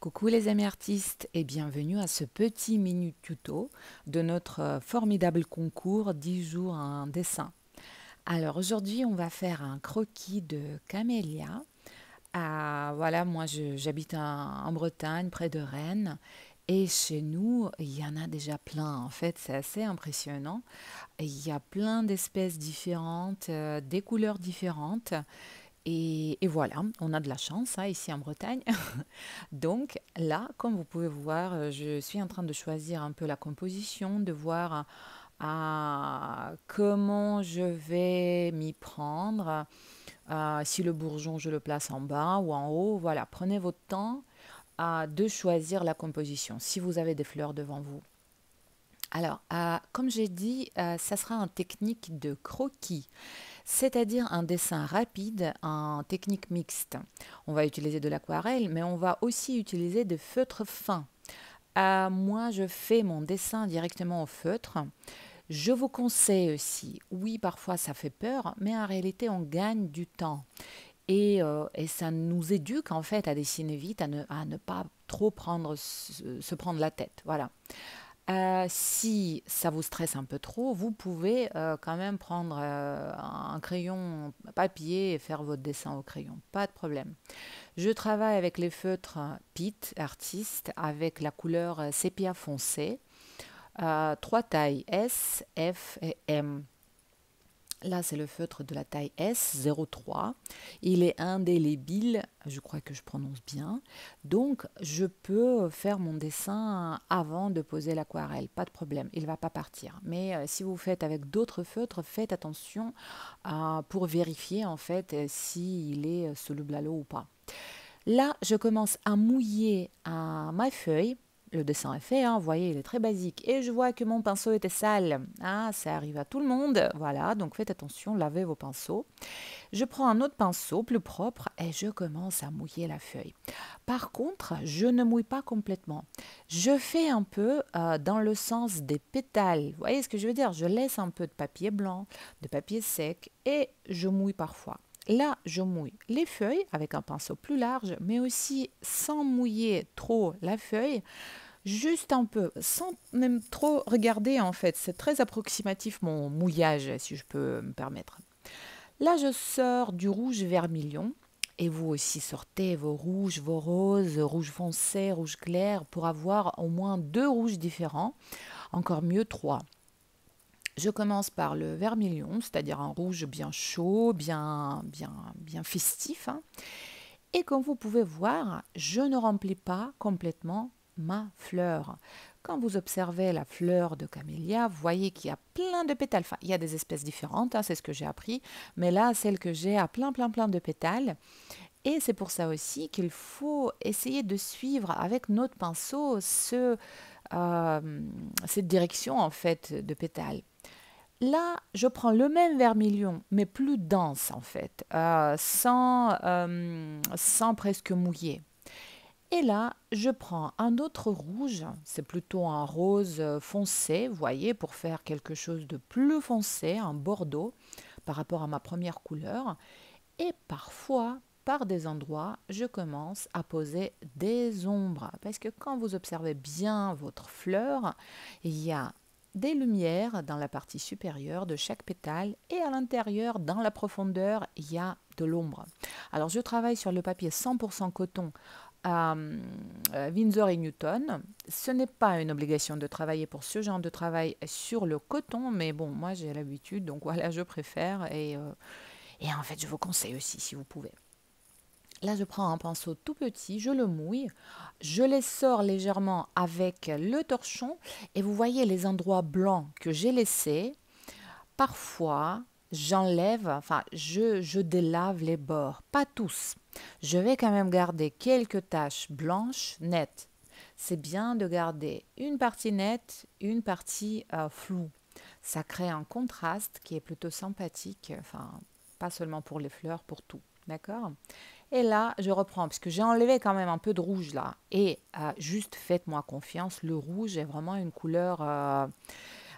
Coucou les amis artistes et bienvenue à ce petit minute tuto de notre euh, formidable concours 10 jours en dessin. Alors aujourd'hui on va faire un croquis de camélia. Ah, voilà, moi j'habite en Bretagne, près de Rennes, et chez nous, il y en a déjà plein. En fait, c'est assez impressionnant. Il y a plein d'espèces différentes, euh, des couleurs différentes. Et, voilà, on a de la chance hein, ici en Bretagne. Donc là, comme vous pouvez voir, euh, je suis en train de choisir un peu la composition, de voir euh, comment je vais m'y prendre. Euh, si le bourgeon, je le place en bas ou en haut. Voilà, prenez votre temps de choisir la composition, si vous avez des fleurs devant vous. Alors, comme j'ai dit, ça sera une technique de croquis c'est-à-dire un dessin rapide en technique mixte. On va utiliser de l'aquarelle, mais on va aussi utiliser des feutres fins. moi, je fais mon dessin directement au feutre. Je vous conseille aussi, oui, parfois ça fait peur, mais en réalité, on gagne du temps. Et, euh, ça nous éduque en fait à dessiner vite, à ne, pas trop se prendre la tête. Voilà. Euh, si ça vous stresse un peu trop, vous pouvez euh, quand même prendre euh, un crayon papier et faire votre dessin au crayon, pas de problème. Je travaille avec les feutres Pitt Artist avec la couleur sépia foncé, trois tailles S, F et M. Là, c'est le feutre de la taille S03. Il est indélébile, je crois que je prononce bien. Donc, je peux faire mon dessin avant de poser l'aquarelle, pas de problème, il ne va pas partir. Mais euh, si vous faites avec d'autres feutres, faites attention euh, pour vérifier en fait euh, s'il est soluble à l'eau ou pas. Là, je commence à mouiller ma feuille le dessin est fait, hein, vous voyez, il est très basique. Et je vois que mon pinceau était sale. Ah, ça arrive à tout le monde. Voilà, donc faites attention, lavez vos pinceaux. Je prends un autre pinceau plus propre et je commence à mouiller la feuille. Par contre, je ne mouille pas complètement. Je fais un peu euh, dans le sens des pétales. Vous voyez ce que je veux dire Je laisse un peu de papier blanc, de papier sec et je mouille parfois. Là, je mouille les feuilles avec un pinceau plus large, mais aussi sans mouiller trop la feuille juste un peu, sans même trop regarder en fait. C'est très approximatif mon mouillage, si je peux me permettre. Là, je sors du rouge vermilion. Et vous aussi sortez vos rouges, vos roses, rouge foncé, rouge clair, pour avoir au moins deux rouges différents, encore mieux trois. Je commence par le vermilion, c'est-à-dire un rouge bien chaud, bien, bien, bien festif. Hein. Et comme vous pouvez voir, je ne remplis pas complètement ma fleur. Quand vous observez la fleur de camélia, vous voyez qu'il y a plein de pétales. Enfin, il y a des espèces différentes, hein, c'est ce que j'ai appris. Mais là, celle que j'ai a plein, plein, plein de pétales. Et c'est pour ça aussi qu'il faut essayer de suivre avec notre pinceau euh, cette direction en fait de pétales. Là, je prends le même vermilion, mais plus dense en fait, euh, sans, euh, sans presque mouiller. Et là, je prends un autre rouge, c'est plutôt un rose euh, foncé, vous voyez, pour faire quelque chose de plus foncé, un bordeaux, par rapport à ma première couleur. Et parfois, par des endroits, je commence à poser des ombres. Parce que quand vous observez bien votre fleur, il y a des lumières dans la partie supérieure de chaque pétale et à l'intérieur, dans la profondeur, il y a de l'ombre. Alors je travaille sur le papier 100% coton à euh, Windsor et Newton. Ce n'est pas une obligation de travailler pour ce genre de travail sur le coton, mais bon, moi j'ai l'habitude, donc voilà, je préfère. Et, euh, et en fait, je vous conseille aussi si vous pouvez. Là, je prends un pinceau tout petit, je le mouille, je les sors légèrement avec le torchon et vous voyez les endroits blancs que j'ai laissés. Parfois, j'enlève, enfin, je, je délave les bords. Pas tous. Je vais quand même garder quelques taches blanches nettes. C'est bien de garder une partie nette, une partie euh, floue. Ça crée un contraste qui est plutôt sympathique, enfin, pas seulement pour les fleurs, pour tout. D'accord Et là, je reprends, parce j'ai enlevé quand même un peu de rouge là. Et euh, juste faites-moi confiance, le rouge est vraiment une couleur... Euh,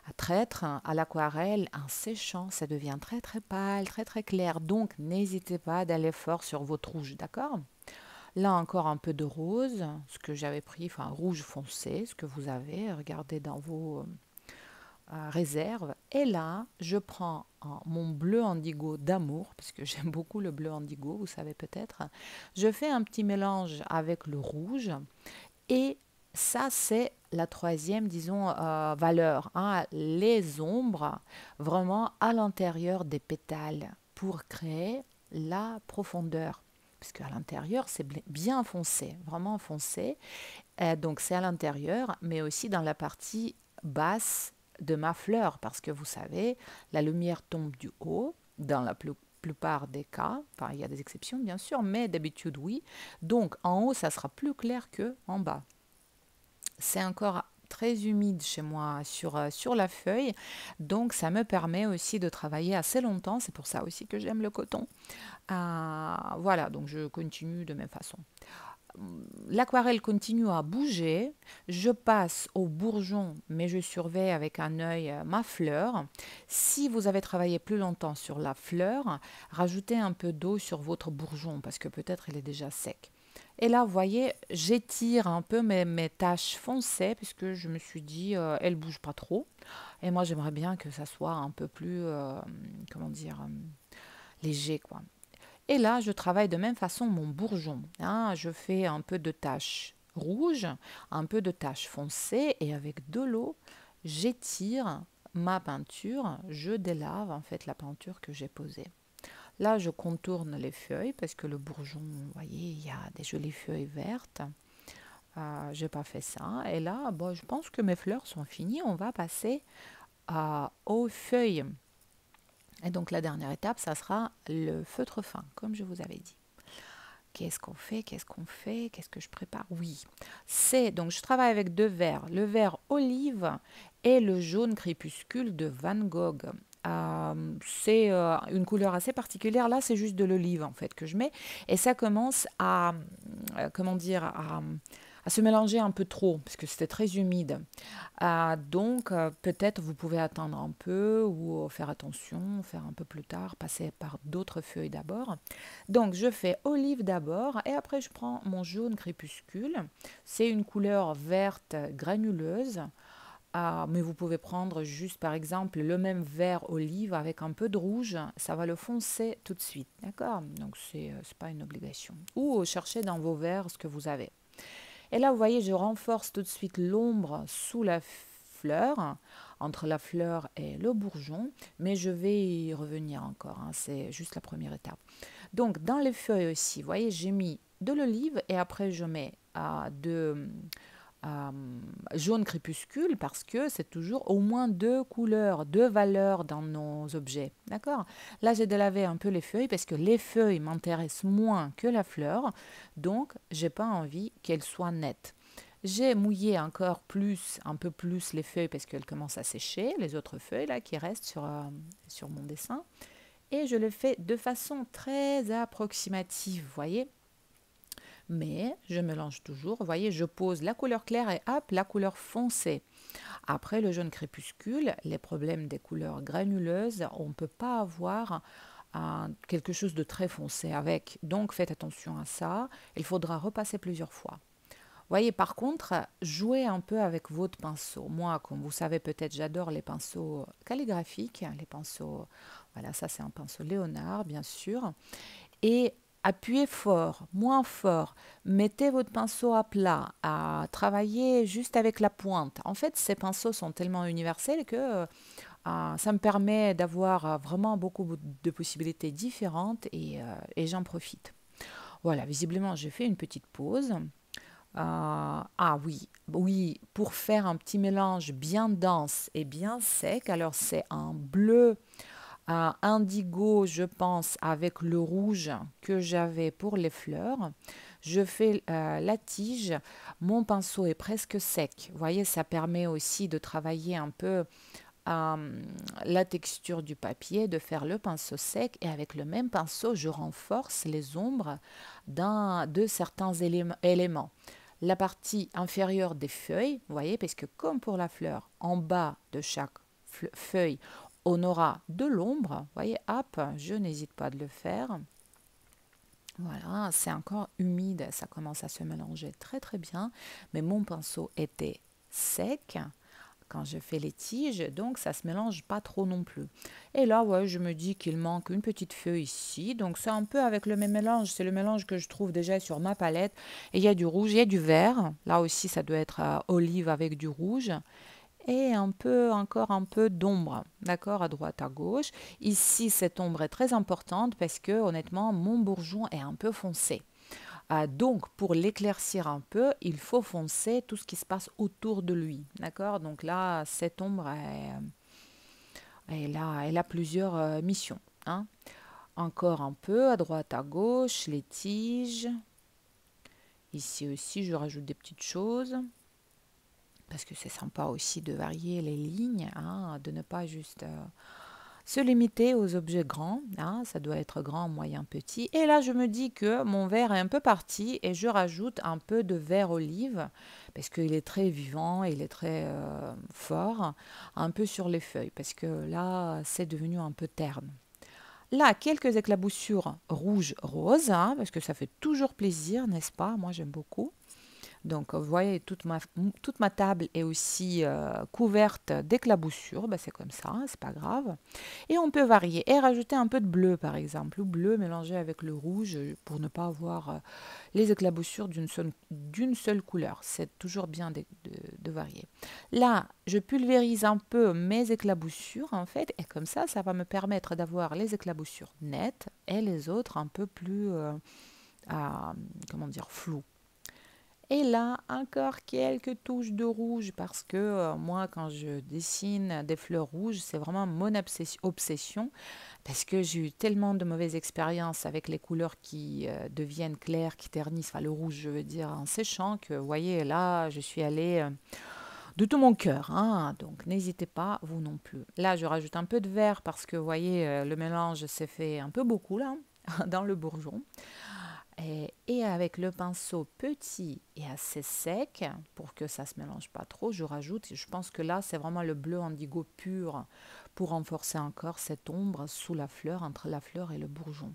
à traître, à l'aquarelle, en séchant, ça devient très très pâle, très très clair. Donc n'hésitez pas d'aller fort sur votre rouge, d'accord Là encore un peu de rose, ce que j'avais pris, enfin rouge foncé, ce que vous avez, regardez dans vos euh, euh, réserves. Et là, je prends mon bleu indigo d'amour, puisque j'aime beaucoup le bleu indigo, vous savez peut-être. Je fais un petit mélange avec le rouge et ça, c'est la troisième, disons, euh, valeur. Hein, les ombres, vraiment à l'intérieur des pétales, pour créer la profondeur. puisque à l'intérieur, c'est bien foncé, vraiment foncé. Euh, donc, c'est à l'intérieur, mais aussi dans la partie basse de ma fleur. Parce que vous savez, la lumière tombe du haut, dans la plupart des cas, enfin il y a des exceptions bien sûr, mais d'habitude oui. Donc en haut ça sera plus clair que en bas c'est encore très humide chez moi sur, euh, sur la feuille. Donc ça me permet aussi de travailler assez longtemps. C'est pour ça aussi que j'aime le coton. Euh, voilà, donc je continue de même façon. Hum, l'aquarelle continue à bouger. Je passe au bourgeon, mais je surveille avec un œil euh, ma fleur. Si vous avez travaillé plus longtemps sur la fleur, rajoutez un peu d'eau sur votre bourgeon parce que peut-être il est déjà sec. Et là, vous voyez, j'étire un peu mes, taches foncées puisque je me suis dit, elle euh, elles ne bougent pas trop. Et moi, j'aimerais bien que ça soit un peu plus, euh, comment dire, euh, léger, quoi. Et là, je travaille de même façon mon bourgeon. Hein. Je fais un peu de taches rouges, un peu de taches foncées et avec de l'eau, j'étire ma peinture, je délave en fait la peinture que j'ai posée. Là, je contourne les feuilles parce que le bourgeon, vous voyez, il y a des jolies feuilles vertes. Euh, je n'ai pas fait ça. Et là, je pense que mes fleurs sont finies. On va passer euh, aux feuilles. Et donc, la dernière étape, ça sera le feutre fin, comme je vous avais dit. Qu'est-ce qu'on fait Qu'est-ce qu'on fait Qu'est-ce que je prépare Oui, c'est donc je travaille avec deux verres, le vert olive et le jaune crépuscule de Van Gogh. Euh, c'est euh, une couleur assez particulière. Là, c'est juste de l'olive en fait que je mets. Et ça commence à, euh, comment dire, à, se mélanger un peu trop parce que c'était très humide. donc, peut-être vous pouvez attendre un peu ou faire attention, faire un peu plus tard, passer par d'autres feuilles d'abord. Donc, je fais olive d'abord et après je prends mon jaune crépuscule. C'est une couleur verte granuleuse. Ah, mais vous pouvez prendre juste par exemple le même vert olive avec un peu de rouge, ça va le foncer tout de suite, d'accord Donc c'est n'est euh, pas une obligation. Ou euh, cherchez dans vos verres ce que vous avez. Et là, vous voyez, je renforce tout de suite l'ombre sous la fleur, entre la fleur et le bourgeon, mais je vais y revenir encore, hein, c'est juste la première étape. Donc dans les feuilles aussi, vous voyez, j'ai mis de l'olive et après je mets à ah, de euh, jaune crépuscule parce que c'est toujours au moins deux couleurs, deux valeurs dans nos objets. D'accord Là, j'ai délavé un peu les feuilles parce que les feuilles m'intéressent moins que la fleur, donc j'ai pas envie qu'elles soient nettes. J'ai mouillé encore plus, un peu plus les feuilles parce qu'elles commencent à sécher, les autres feuilles là qui restent sur, euh, sur mon dessin. Et je le fais de façon très approximative, vous voyez mais je mélange toujours. Vous voyez, je pose la couleur claire et hop, la couleur foncée. Après le jaune crépuscule, les problèmes des couleurs granuleuses, on ne peut pas avoir euh, quelque chose de très foncé avec. Donc faites attention à ça, il faudra repasser plusieurs fois. Voyez, par contre, jouez un peu avec votre pinceau. Moi, comme vous savez peut-être, j'adore les pinceaux calligraphiques, les pinceaux, voilà, ça c'est un pinceau Léonard, bien sûr. Et appuyez fort, moins fort, mettez votre pinceau à plat, à travailler juste avec la pointe. En fait, ces pinceaux sont tellement universels que euh, ah, ça me permet d'avoir euh, vraiment beaucoup de possibilités différentes euh, et, j'en profite. Voilà, visiblement, j'ai fait une petite pause. ah oui, oui, pour faire un petit mélange bien dense et bien sec, alors c'est un bleu indigo, je pense, avec le rouge que j'avais pour les fleurs. Je fais euh, la tige. Mon pinceau est presque sec. voyez, ça permet aussi de travailler un peu euh, la texture du papier, de faire le pinceau sec. Et avec le même pinceau, je renforce les ombres de certains éléments la partie inférieure des feuilles, voyez, parce que comme pour la fleur, en bas de chaque feuille, on aura de l'ombre. Vous voyez, hop, je n'hésite pas de le faire. Voilà, c'est encore humide, ça commence à se mélanger très très bien, mais mon pinceau était sec quand je fais les tiges, donc ça se mélange pas trop non plus. Et là, ouais, je me dis qu'il manque une petite feuille ici, donc c'est un peu avec le même mélange, c'est le mélange que je trouve déjà sur ma palette. Et il y a du rouge, il y a du vert, là aussi ça doit être euh, olive avec du rouge et un peu, encore un peu d'ombre, d'accord, à droite, à gauche. Ici, cette ombre est très importante parce que, honnêtement, mon bourgeon est un peu foncé. Ah, donc, pour l'éclaircir un peu, il faut foncer tout ce qui se passe autour de lui, d'accord Donc là, cette ombre, est, elle, a, elle a plusieurs euh, missions. Hein. encore un peu, à droite, à gauche, les tiges. Ici aussi, je rajoute des petites choses parce que c'est sympa aussi de varier les lignes, hein, de ne pas juste euh, se limiter aux objets grands. Hein, ça doit être grand, moyen, petit. Et là, je me dis que mon verre est un peu parti et je rajoute un peu de vert olive parce qu'il est très vivant, il est très euh, fort, un peu sur les feuilles parce que là, c'est devenu un peu terne. Là, quelques éclaboussures rouge-rose, hein, parce que ça fait toujours plaisir, n'est-ce pas Moi, j'aime beaucoup. Donc, vous voyez, toute ma, toute ma table est aussi euh, couverte d'éclaboussures. Ben, c'est comme ça, c'est pas grave. Et on peut varier et rajouter un peu de bleu, par exemple, ou bleu mélangé avec le rouge pour ne pas avoir euh, les éclaboussures d'une seule, seule, couleur. C'est toujours bien de, varier. Là, je pulvérise un peu mes éclaboussures, en fait, et comme ça, ça va me permettre d'avoir les éclaboussures nettes et les autres un peu plus, euh, comment dire, floues. Et là, encore quelques touches de rouge parce que euh, moi, quand je dessine des fleurs rouges, c'est vraiment mon obsession parce que j'ai eu tellement de mauvaises expériences avec les couleurs qui euh, deviennent claires, qui ternissent, enfin le rouge, je veux dire, en séchant, que vous voyez, là, je suis allée... Euh, de tout mon cœur. Hein. Donc n'hésitez pas, vous non plus. Là, je rajoute un peu de vert parce que, vous voyez, le mélange s'est fait un peu beaucoup là, dans le bourgeon. Et, avec le pinceau petit et assez sec, pour que ça ne se mélange pas trop, je rajoute, je pense que là c'est vraiment le bleu indigo pur pour renforcer encore cette ombre sous la fleur, entre la fleur et le bourgeon.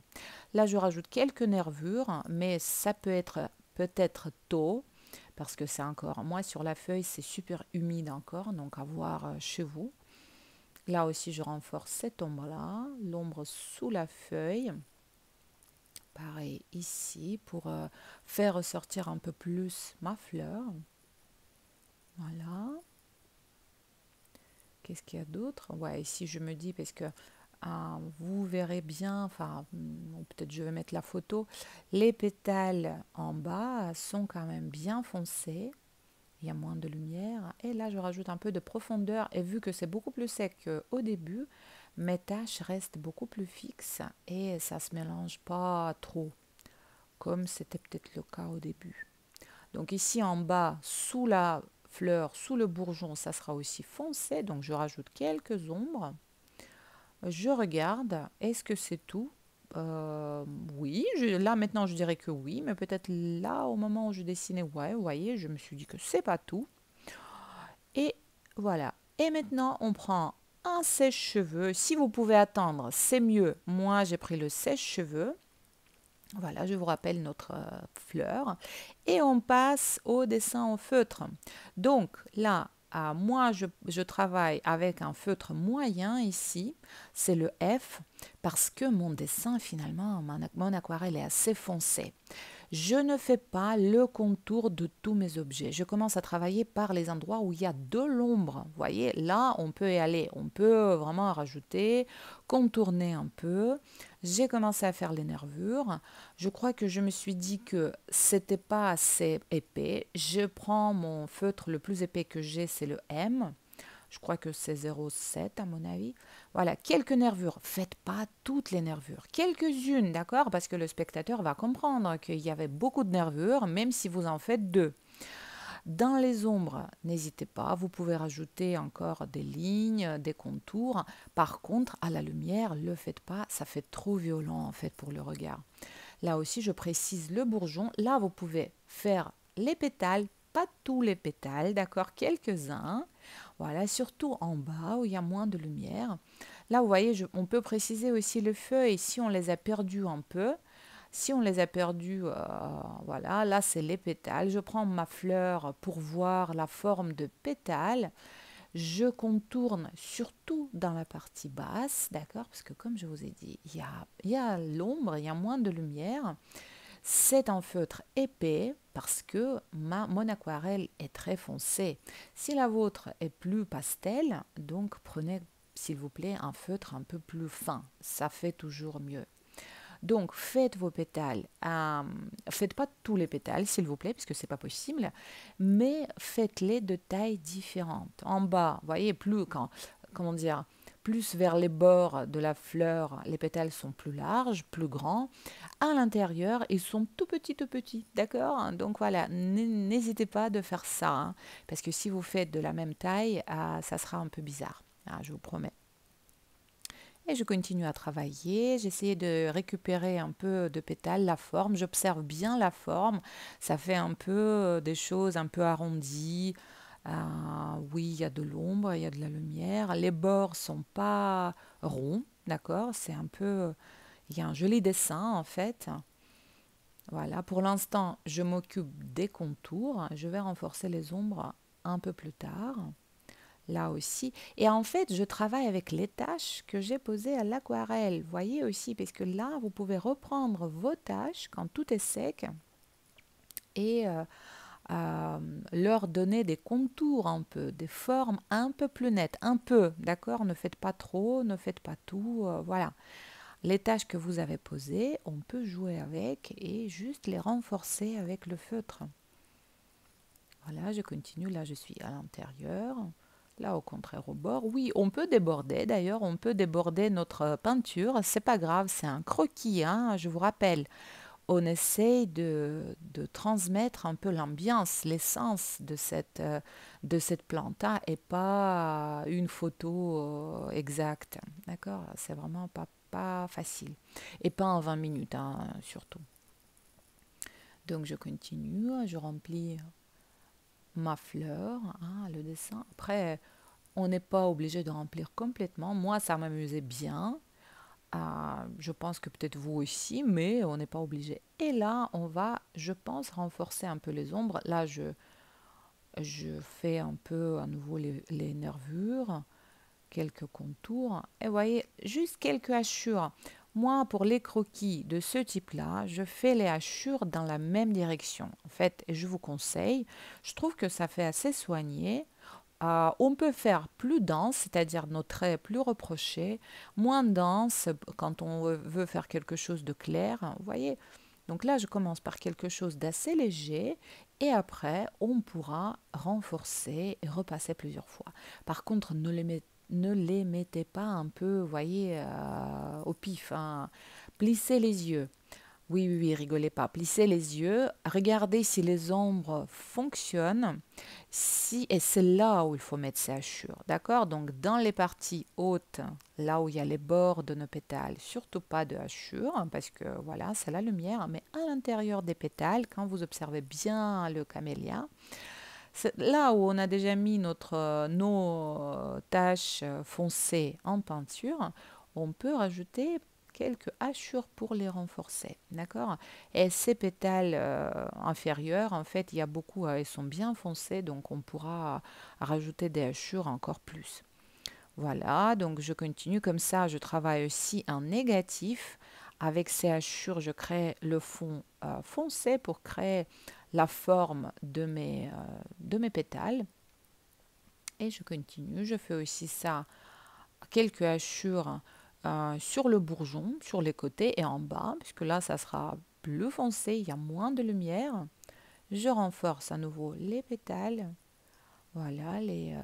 Là je rajoute quelques nervures, mais ça peut être peut-être tôt, parce que c'est encore, moi sur la feuille c'est super humide encore, donc à voir euh, chez vous. Là aussi je renforce cette ombre-là, l'ombre sous la feuille pareil ici pour euh, faire ressortir un peu plus ma fleur. Voilà. Qu'est-ce qu'il y a d'autre Ouais, ici je me dis parce que hein, vous verrez bien, enfin hum, peut-être je vais mettre la photo, les pétales en bas sont quand même bien foncés. Il y a moins de lumière. Et là, je rajoute un peu de profondeur. Et vu que c'est beaucoup plus sec au début, mes tâches restent beaucoup plus fixes et ça se mélange pas trop, comme c'était peut-être le cas au début. Donc ici en bas, sous la fleur, sous le bourgeon, ça sera aussi foncé, donc je rajoute quelques ombres. Je regarde, est-ce que c'est tout euh, Oui, là maintenant je dirais que oui, mais peut-être là au moment où je dessinais, ouais, vous voyez, je me suis dit que c'est pas tout. Et voilà. Et maintenant on prend un sèche-cheveux. Si vous pouvez attendre, c'est mieux. Moi, j'ai pris le sèche-cheveux. Voilà, je vous rappelle notre euh, fleur. Et on passe au dessin au feutre. Donc là, à moi, je, travaille avec un feutre moyen ici, c'est le F, parce que mon dessin, finalement, mon, mon aquarelle est assez foncé. Je ne fais pas le contour de tous mes objets. Je commence à travailler par les endroits où il y a de l'ombre. Vous voyez, là, on peut y aller. On peut vraiment rajouter, contourner un peu. J'ai commencé à faire les nervures. Je crois que je me suis dit que ce n'était pas assez épais. Je prends mon feutre le plus épais que j'ai, c'est le M je crois que c'est 0,7 à mon avis. Voilà, quelques nervures. Faites pas toutes les nervures. Quelques-unes, d'accord Parce que le spectateur va comprendre qu'il y avait beaucoup de nervures, même si vous en faites deux. Dans les ombres, n'hésitez pas, vous pouvez rajouter encore des lignes, des contours. Par contre, à la lumière, le faites pas, ça fait trop violent en fait pour le regard. Là aussi, je précise le bourgeon. Là, vous pouvez faire les pétales, pas tous les pétales, d'accord Quelques-uns. Voilà, surtout en bas où il y a moins de lumière. Là, vous voyez, on peut préciser aussi le feu et si on les a perdus un peu, si on les a perdus, euh, voilà, là c'est les pétales. Je prends ma fleur pour voir la forme de pétale. Je contourne surtout dans la partie basse, d'accord Parce que comme je vous ai dit, il y a, l'ombre, il y a moins de lumière. C'est un feutre épais parce que ma, mon aquarelle est très foncée. Si la vôtre est plus pastel, donc prenez s'il vous plaît un feutre un peu plus fin. Ça fait toujours mieux. Donc faites vos pétales, euh, faites pas tous les pétales s'il vous plaît, puisque c'est pas possible, mais faites-les de tailles différentes. En bas, vous voyez, plus quand, comment dire, plus vers les bords de la fleur, les pétales sont plus larges, plus grands. À l'intérieur, ils sont tout petits, tout petits, d'accord Donc voilà, n'hésitez pas de faire ça, hein, parce que si vous faites de la même taille, ah, ça sera un peu bizarre, ah, je vous promets. Et je continue à travailler, j'essaie de récupérer un peu de pétales, la forme, j'observe bien la forme, ça fait un peu euh, des choses un peu arrondies, euh, oui, il y a de l'ombre, il y a de la lumière. Les bords sont pas ronds, d'accord C'est un peu... Il y a un joli dessin, en fait. Voilà, pour l'instant, je m'occupe des contours. Je vais renforcer les ombres un peu plus tard. Là aussi. Et en fait, je travaille avec les tâches que j'ai posées à l'aquarelle. Voyez aussi, parce que là, vous pouvez reprendre vos tâches quand tout est sec et euh, euh, leur donner des contours un peu, des formes un peu plus nettes, un peu, d'accord Ne faites pas trop, ne faites pas tout, euh, voilà. Les tâches que vous avez posées, on peut jouer avec et juste les renforcer avec le feutre. Voilà, je continue, là je suis à l'intérieur. Là, au contraire, au bord, oui, on peut déborder. D'ailleurs, on peut déborder notre peinture. C'est pas grave, c'est un croquis, hein, je vous rappelle on essaye de, transmettre un peu l'ambiance, l'essence de cette, euh, de cette et pas une photo euh, exacte. D'accord C'est vraiment pas, facile. Et pas en 20 minutes, hein, surtout. Donc je continue, je remplis ma fleur, hein, le dessin. Après, on n'est pas obligé de remplir complètement. Moi, ça m'amusait bien je pense que peut-être vous aussi, mais on n'est pas obligé. Et là, on va, je pense, renforcer un peu les ombres. Là, je, je fais un peu à nouveau les, nervures, quelques contours. Et vous voyez, juste quelques hachures. Moi, pour les croquis de ce type-là, je fais les hachures dans la même direction. En fait, je vous conseille, je trouve que ça fait assez soigné. Euh, on peut faire plus dense, c'est-à-dire nos traits plus reprochés, moins dense quand on veut faire quelque chose de clair, hein, vous voyez. Donc là, je commence par quelque chose d'assez léger et après, on pourra renforcer et repasser plusieurs fois. Par contre, ne les, mettez pas un peu, vous voyez, euh, au pif. Hein. Plissez les yeux. Oui, oui, rigolez pas. Plissez les yeux, regardez si les ombres fonctionnent. Si, et c'est là où il faut mettre ses hachures, d'accord Donc, dans les parties hautes, là où il y a les bords de nos pétales, surtout pas de hachures, hein, parce que voilà, c'est la lumière. Mais à l'intérieur des pétales, quand vous observez bien le camélia, c'est là où on a déjà mis notre, euh, nos euh, taches foncées en peinture, on peut rajouter quelques hachures pour les renforcer. D'accord Et ces pétales euh, inférieurs, en fait, il y a beaucoup, elles euh, sont bien foncées, donc on pourra rajouter des hachures encore plus. Voilà, donc je continue comme ça, je travaille aussi en négatif. Avec ces hachures, je crée le fond euh, foncé pour créer la forme de mes, de mes pétales. Et je continue, je fais aussi ça, quelques hachures euh, sur le bourgeon, sur les côtés et en bas, puisque là, ça sera bleu foncé, il y a moins de lumière. Je renforce à nouveau les pétales. Voilà, les, euh,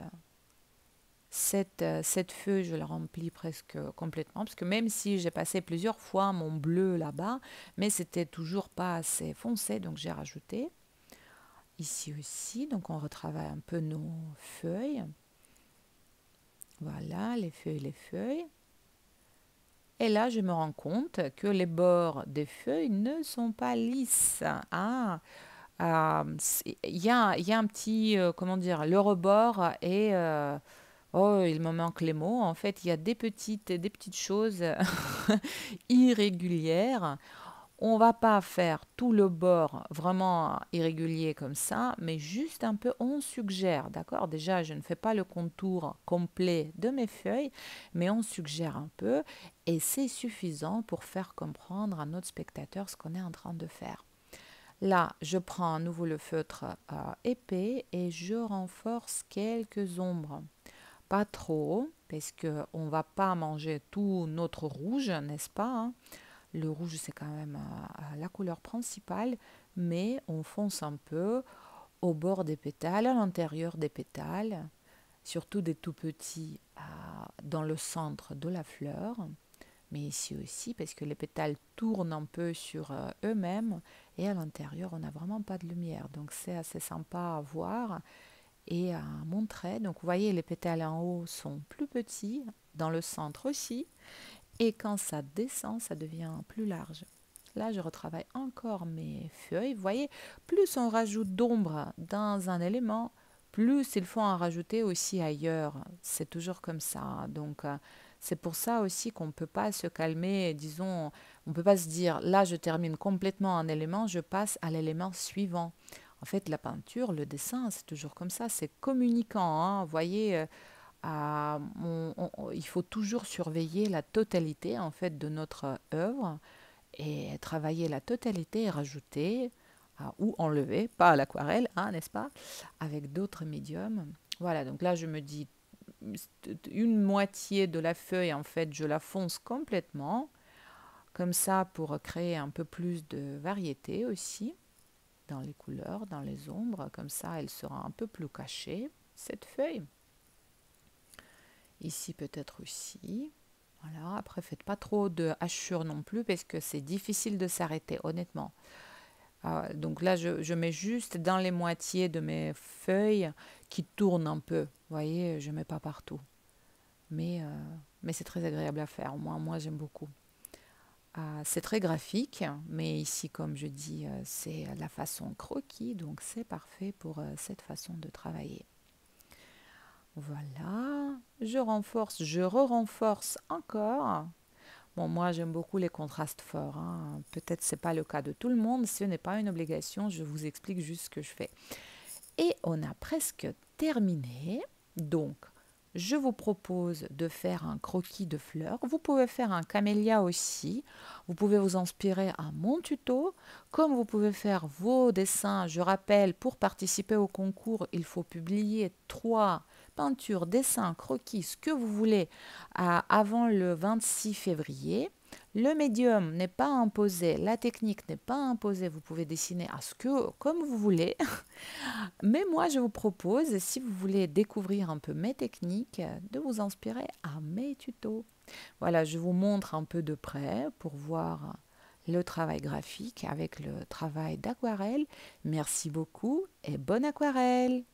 cette, euh, cette feuille, je la remplis presque complètement, parce que même si j'ai passé plusieurs fois mon bleu là-bas, mais c'était toujours pas assez foncé, donc j'ai rajouté. Ici aussi, donc on retravaille un peu nos feuilles. Voilà, les feuilles, les feuilles. Et là, je me rends compte que les bords des feuilles ne sont pas lisses. Ah, euh, il y, a un petit, euh, comment dire, le rebord et... Euh, oh, il me manque les mots. En fait, il y a des petites, des petites choses irrégulières. On va pas faire tout le bord vraiment irrégulier comme ça, mais juste un peu, on suggère, d'accord Déjà, je ne fais pas le contour complet de mes feuilles, mais on suggère un peu. Et c'est suffisant pour faire comprendre à notre spectateur ce qu'on est en train de faire. Là, je prends à nouveau le feutre euh, épais et je renforce quelques ombres. Pas trop, parce qu'on ne va pas manger tout notre rouge, n'est-ce pas hein Le rouge, c'est quand même euh, la couleur principale, mais on fonce un peu au bord des pétales, à l'intérieur des pétales, surtout des tout petits, euh, dans le centre de la fleur mais ici aussi parce que les pétales tournent un peu sur euh, eux-mêmes et à l'intérieur on n'a vraiment pas de lumière donc c'est assez sympa à voir et à montrer. Donc vous voyez les pétales en haut sont plus petits, dans le centre aussi et quand ça descend ça devient plus large. Là, je retravaille encore mes feuilles. Vous voyez, plus on rajoute d'ombre dans un élément, plus il faut en rajouter aussi ailleurs. C'est toujours comme ça. Donc, euh, c'est pour ça aussi qu'on ne peut pas se calmer, disons, on ne peut pas se dire là je termine complètement un élément, je passe à l'élément suivant. En fait, la peinture, le dessin, c'est toujours comme ça, c'est communicant. Hein. vous voyez, euh, il faut toujours surveiller la totalité en fait de notre œuvre et travailler la totalité et rajouter ah, ou enlever, pas à l'aquarelle, hein, n'est-ce pas, avec d'autres médiums. Voilà, donc là je me dis une moitié de la feuille, en fait, je la fonce complètement, comme ça pour créer un peu plus de variété aussi dans les couleurs, dans les ombres, comme ça elle sera un peu plus cachée, cette feuille. Ici peut-être aussi. Voilà, après faites pas trop de hachures non plus parce que c'est difficile de s'arrêter, honnêtement. Ah, donc là, je, mets juste dans les moitiés de mes feuilles qui tournent un peu. Vous voyez, je ne mets pas partout. Euh, mais, c'est très agréable à faire. Moi, j'aime beaucoup. Ah, c'est très graphique, mais ici, comme je dis, euh, c'est la façon croquis, donc c'est parfait pour euh, cette façon de travailler. Voilà, je renforce, je re-renforce encore Bon, moi, j'aime beaucoup les contrastes forts. Hein. Peut-être ce n'est pas le cas de tout le monde. Ce n'est pas une obligation. Je vous explique juste ce que je fais. Et on a presque terminé. Donc, je vous propose de faire un croquis de fleurs. Vous pouvez faire un camélia aussi. Vous pouvez vous inspirer à mon tuto. Comme vous pouvez faire vos dessins, je rappelle, pour participer au concours, il faut publier trois peinture, dessin, croquis, ce que vous voulez avant le 26 février. Le médium n'est pas imposé, la technique n'est pas imposée, vous pouvez dessiner à ce que, comme vous voulez. Mais moi, je vous propose, si vous voulez découvrir un peu mes techniques, de vous inspirer à mes tutos. Voilà, je vous montre un peu de près pour voir le travail graphique avec le travail d'aquarelle. Merci beaucoup et bonne aquarelle